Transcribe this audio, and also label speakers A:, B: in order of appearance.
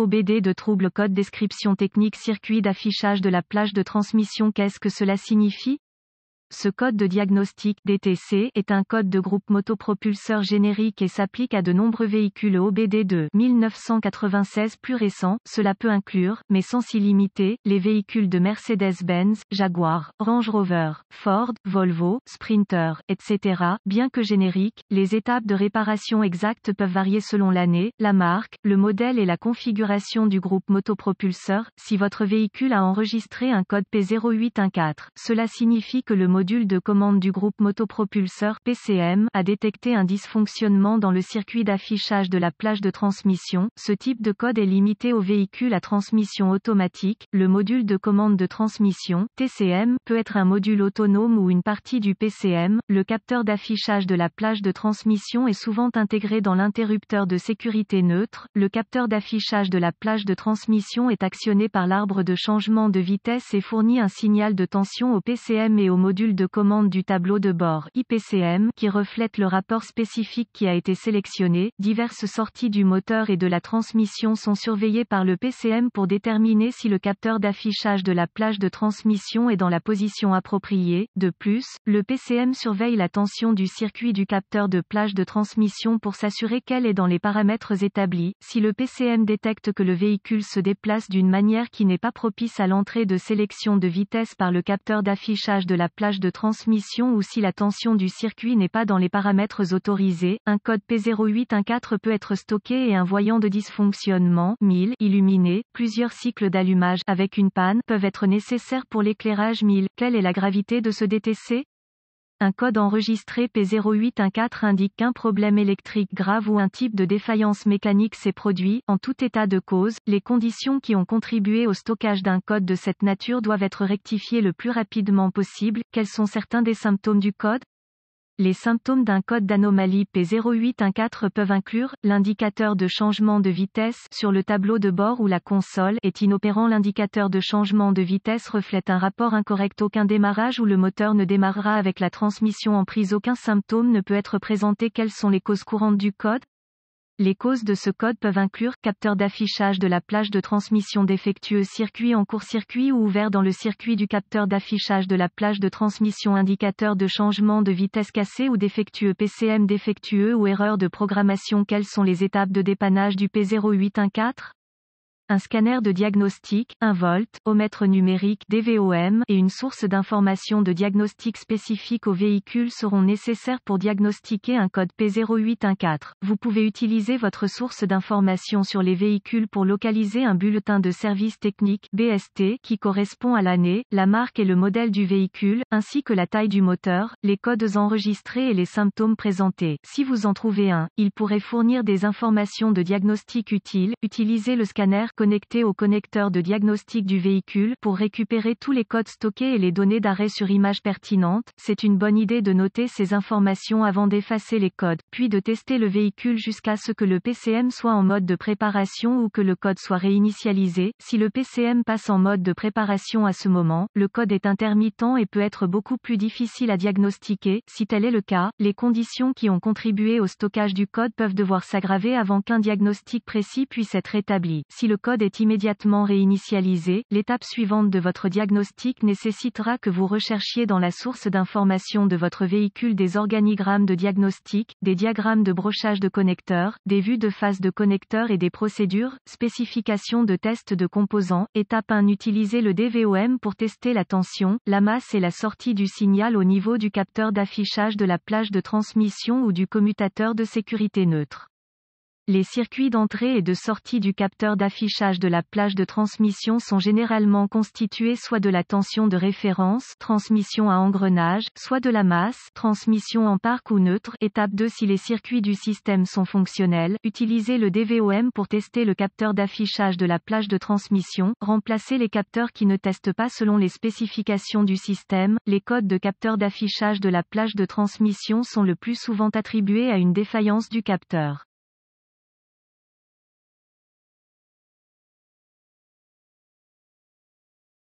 A: OBD de trouble code description technique circuit d'affichage de la plage de transmission qu'est-ce que cela signifie ce code de diagnostic DTC est un code de groupe motopropulseur générique et s'applique à de nombreux véhicules OBD 2 1996 plus récents. Cela peut inclure, mais sans s'y limiter, les véhicules de Mercedes-Benz, Jaguar, Range Rover, Ford, Volvo, Sprinter, etc. Bien que générique, les étapes de réparation exactes peuvent varier selon l'année, la marque, le modèle et la configuration du groupe motopropulseur. Si votre véhicule a enregistré un code P0814, cela signifie que le module de commande du groupe motopropulseur PCM a détecté un dysfonctionnement dans le circuit d'affichage de la plage de transmission. Ce type de code est limité aux véhicules à transmission automatique. Le module de commande de transmission TCM peut être un module autonome ou une partie du PCM. Le capteur d'affichage de la plage de transmission est souvent intégré dans l'interrupteur de sécurité neutre. Le capteur d'affichage de la plage de transmission est actionné par l'arbre de changement de vitesse et fournit un signal de tension au PCM et au module de commande du tableau de bord IPCM qui reflète le rapport spécifique qui a été sélectionné. Diverses sorties du moteur et de la transmission sont surveillées par le PCM pour déterminer si le capteur d'affichage de la plage de transmission est dans la position appropriée. De plus, le PCM surveille la tension du circuit du capteur de plage de transmission pour s'assurer qu'elle est dans les paramètres établis. Si le PCM détecte que le véhicule se déplace d'une manière qui n'est pas propice à l'entrée de sélection de vitesse par le capteur d'affichage de la plage de transmission ou si la tension du circuit n'est pas dans les paramètres autorisés. Un code P0814 peut être stocké et un voyant de dysfonctionnement, 1000, illuminé, plusieurs cycles d'allumage avec une panne peuvent être nécessaires pour l'éclairage 1000. Quelle est la gravité de ce DTC un code enregistré P0814 indique qu'un problème électrique grave ou un type de défaillance mécanique s'est produit. En tout état de cause, les conditions qui ont contribué au stockage d'un code de cette nature doivent être rectifiées le plus rapidement possible. Quels sont certains des symptômes du code les symptômes d'un code d'anomalie P0814 peuvent inclure l'indicateur de changement de vitesse sur le tableau de bord ou la console est inopérant. L'indicateur de changement de vitesse reflète un rapport incorrect. Aucun démarrage ou le moteur ne démarrera avec la transmission en prise. Aucun symptôme ne peut être présenté. Quelles sont les causes courantes du code les causes de ce code peuvent inclure capteur d'affichage de la plage de transmission défectueux circuit en court-circuit ou ouvert dans le circuit du capteur d'affichage de la plage de transmission indicateur de changement de vitesse cassé ou défectueux PCM défectueux ou erreur de programmation Quelles sont les étapes de dépannage du P0814 un scanner de diagnostic, un volt, omètre numérique DVOM et une source d'information de diagnostic spécifique au véhicule seront nécessaires pour diagnostiquer un code P0814. Vous pouvez utiliser votre source d'information sur les véhicules pour localiser un bulletin de service technique BST qui correspond à l'année, la marque et le modèle du véhicule, ainsi que la taille du moteur, les codes enregistrés et les symptômes présentés. Si vous en trouvez un, il pourrait fournir des informations de diagnostic utiles. Utilisez le scanner connecté au connecteur de diagnostic du véhicule pour récupérer tous les codes stockés et les données d'arrêt sur image pertinentes, C'est une bonne idée de noter ces informations avant d'effacer les codes, puis de tester le véhicule jusqu'à ce que le PCM soit en mode de préparation ou que le code soit réinitialisé. Si le PCM passe en mode de préparation à ce moment, le code est intermittent et peut être beaucoup plus difficile à diagnostiquer. Si tel est le cas, les conditions qui ont contribué au stockage du code peuvent devoir s'aggraver avant qu'un diagnostic précis puisse être établi. Si le code code est immédiatement réinitialisé, l'étape suivante de votre diagnostic nécessitera que vous recherchiez dans la source d'information de votre véhicule des organigrammes de diagnostic, des diagrammes de brochage de connecteurs, des vues de phase de connecteurs et des procédures, spécifications de tests de composants. Étape 1 Utilisez le DVOM pour tester la tension, la masse et la sortie du signal au niveau du capteur d'affichage de la plage de transmission ou du commutateur de sécurité neutre. Les circuits d'entrée et de sortie du capteur d'affichage de la plage de transmission sont généralement constitués soit de la tension de référence, transmission à engrenage, soit de la masse, transmission en parc ou neutre. Étape 2 Si les circuits du système sont fonctionnels, utilisez le DVOM pour tester le capteur d'affichage de la plage de transmission, remplacer les capteurs qui ne testent pas selon les spécifications du système. Les codes de capteur d'affichage de la plage de transmission sont le plus souvent attribués à une défaillance du capteur.